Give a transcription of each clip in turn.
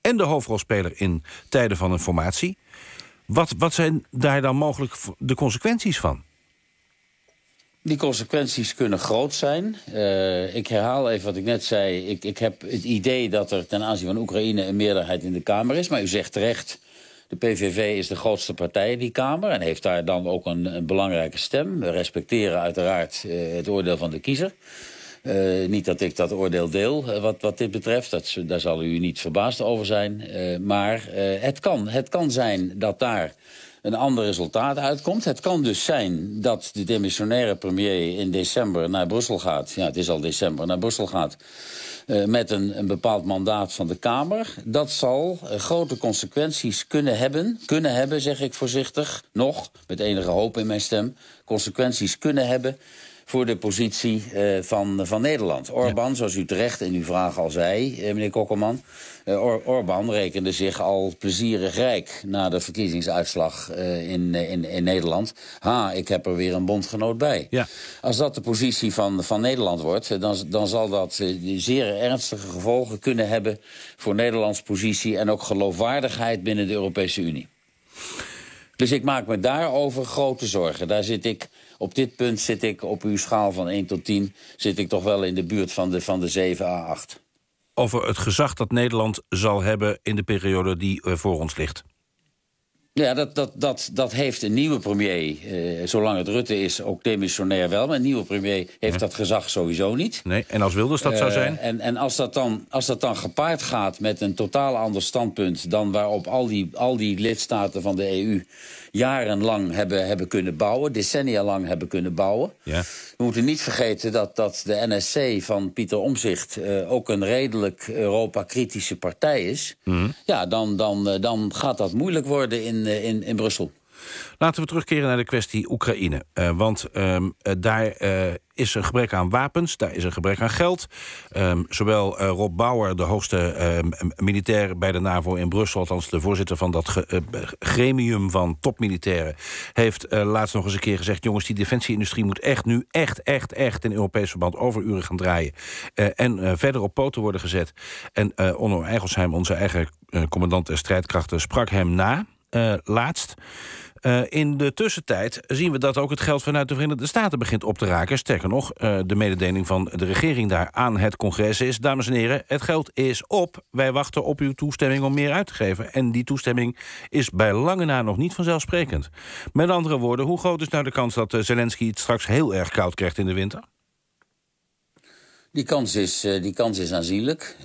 en de hoofdrolspeler in tijden van een formatie. Wat, wat zijn daar dan mogelijk de consequenties van? Die consequenties kunnen groot zijn. Eh, ik herhaal even wat ik net zei. Ik, ik heb het idee dat er ten aanzien van Oekraïne een meerderheid in de Kamer is. Maar u zegt terecht, de PVV is de grootste partij in die Kamer... en heeft daar dan ook een, belangrijke stem. We respecteren uiteraard eh, het oordeel van de kiezer. Eh, niet dat ik dat oordeel deel eh, wat, wat dit betreft. Dat, daar zal u niet verbaasd over zijn. Eh, maar het, kan, het kan zijn dat daar een ander resultaat uitkomt. Het kan dus zijn dat de demissionaire premier in december naar Brussel gaat. Ja, het is al december, naar Brussel gaat. met een, een, bepaald mandaat van de Kamer. Dat zal grote consequenties kunnen hebben. Kunnen hebben, zeg ik voorzichtig, nog, met enige hoop in mijn stem. Consequenties kunnen hebben voor de positie eh, van, van Nederland. Orbán, zoals u terecht in uw vraag al zei, eh, meneer Kokkelman... Eh, Or Orbán rekende zich al plezierig rijk na de verkiezingsuitslag in, in, in Nederland. Ha, ik heb er weer een bondgenoot bij. Ja. Als dat de positie van, van Nederland wordt, dan, dan zal dat zeer ernstige gevolgen kunnen hebben... voor Nederlands positie en ook geloofwaardigheid binnen de Europese Unie. Dus ik maak me daarover grote zorgen. Daar zit ik op dit punt zit ik op uw schaal van 1 tot 10... zit ik toch wel in de buurt van de, van de 7 à 8. Over het gezag dat Nederland zal hebben in de periode die eh, voor ons ligt. Ja, dat, dat, dat, dat heeft een nieuwe premier, eh, zolang het Rutte is, ook demissionair wel. Maar een nieuwe premier heeft dat gezag sowieso niet. Nee, en als Wilders dat zou eh, zijn? En, en als, dat dan, als dat dan gepaard gaat met een totaal ander standpunt... dan waarop al die, al die lidstaten van de EU jarenlang hebben, hebben kunnen bouwen, decennia lang hebben kunnen bouwen. Ja. We moeten niet vergeten dat, dat de NSC van Pieter Omzicht eh, ook een redelijk Europa-kritische partij is. Mhm. Ja, dan, dan, eh, dan gaat dat moeilijk worden in, eh, in, in Brussel. Laten we terugkeren naar de kwestie Oekraïne. Eh, want ehm, eh, daar eh, is een gebrek aan wapens, daar is een gebrek aan geld. Ehm, zowel Rob Bauer, de hoogste ehm, militair bij de NAVO in Brussel, althans de voorzitter van dat gremium van topmilitairen, heeft laatst nog eens een keer gezegd: jongens, die defensieindustrie moet echt nu echt, echt, echt in Europees verband overuren gaan draaien. en verder op poten worden gezet. En Onno Eigelsheim, onze eigen commandant der strijdkrachten, sprak hem na. Eh, laatst. Eh, in de tussentijd zien we dat ook het geld vanuit de Verenigde Staten begint op te raken. Sterker nog, eh, de mededeling van de regering daar aan het congres is: dames en heren, het geld is op. Wij wachten op uw toestemming om meer uit te geven. En die toestemming is bij lange na nog niet vanzelfsprekend. Met andere woorden, hoe groot is nou de kans dat Zelensky het straks heel erg koud krijgt in de winter? Die kans is, die kans is aanzienlijk.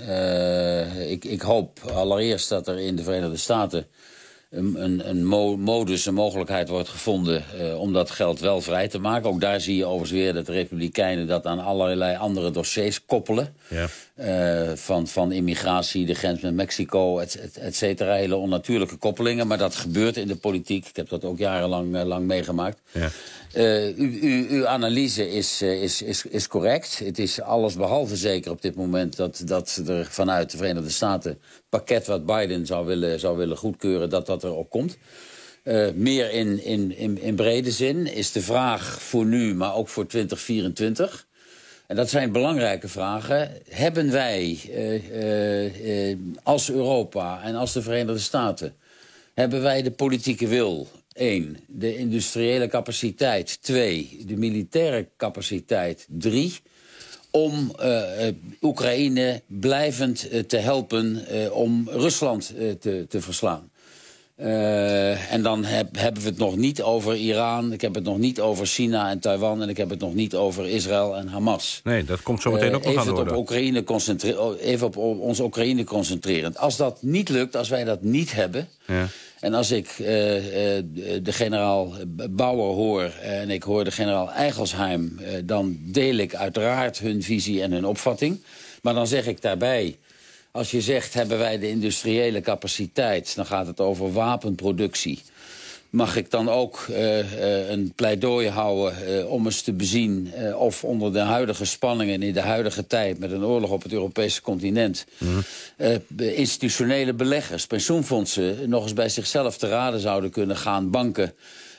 ik, ik, hoop allereerst dat er in de Verenigde Staten een, modus, een mogelijkheid wordt gevonden eh, om dat geld wel vrij te maken. Ook daar zie je overigens weer dat de Republikeinen dat aan allerlei andere dossiers koppelen. Ja. Eh, van, van immigratie, de grens met Mexico, et, cetera. Hele onnatuurlijke koppelingen, maar dat gebeurt in de politiek. Ik heb dat ook jarenlang eh, lang meegemaakt. Ja. U, uw analyse is, is, is, is correct. Het is alles behalve zeker op dit moment dat, dat er vanuit de Verenigde Staten pakket wat Biden zou willen, zou willen goedkeuren, dat dat er op komt. Eh, meer in, in, in, in, brede zin is de vraag voor nu, maar ook voor 2024. En dat zijn belangrijke vragen. Hebben wij eh, eh, als Europa en als de Verenigde Staten... hebben wij de politieke wil, één. De industriële capaciteit, twee. De militaire capaciteit, drie om eh, eh, Oekraïne blijvend eh, te helpen om Rusland te, te verslaan. Eh, en dan hebben we het nog niet over Iran, ik heb het nog niet over China en Taiwan... en ik heb het nog niet over Israël en Hamas. Nee, dat komt zo meteen eh, ook nog aan de orde. Oh, op Oekraïne even op ons Oekraïne concentreren. Als dat niet lukt, als wij dat niet hebben... Ja. En als ik eh, de generaal Bauer hoor en ik hoor de generaal Eigelsheim... dan deel ik uiteraard hun visie en hun opvatting. Maar dan zeg ik daarbij... Als je zegt, hebben wij de industriële capaciteit... dan gaat het over wapenproductie mag ik dan ook eh, eh, een pleidooi houden eh, om eens te bezien... of onder de huidige spanningen in de huidige tijd... met een oorlog op het Europese continent... Mhm. institutionele beleggers, pensioenfondsen... nog eens bij zichzelf te raden zouden kunnen gaan, banken...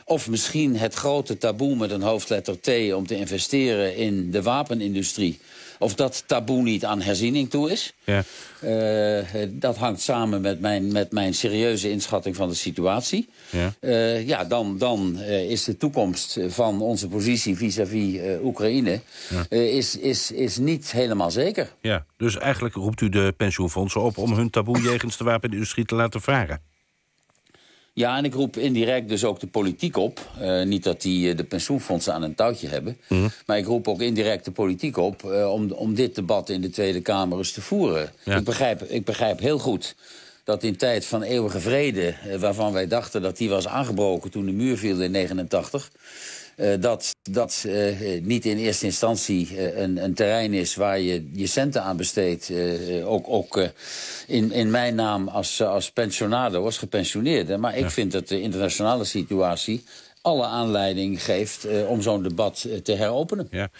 Of misschien het grote taboe met een hoofdletter T om te investeren in de wapenindustrie of dat taboe niet aan herziening toe is. Ja. Eh, eh, dat hangt samen met mijn, met mijn serieuze inschatting van de situatie. Ja, eh, ja dan, dan is de toekomst van onze positie vis-à-vis Oekraïne is, is, is niet helemaal zeker. Ja, dus eigenlijk roept u de pensioenfondsen op om hun taboe jegens de wapenindustrie te laten varen. Ja, en ik roep indirect dus ook de politiek op. Eh, niet dat die eh, de pensioenfondsen aan een touwtje hebben. Mhm. Maar ik roep ook indirect de politiek op eh, om, om dit debat in de Tweede Kamer eens te voeren. Ik, begrijp, ik begrijp heel goed dat in tijd van eeuwige vrede, waarvan wij dachten dat die was aangebroken toen de muur viel in 89 eh, dat dat eh, niet in eerste instantie eh, een, een, terrein is waar je je centen aan besteedt. ook ook in, in mijn naam als, als pensionado, als gepensioneerde. Maar ik vind dat de internationale situatie alle aanleiding geeft om zo'n debat te heropenen. Ja.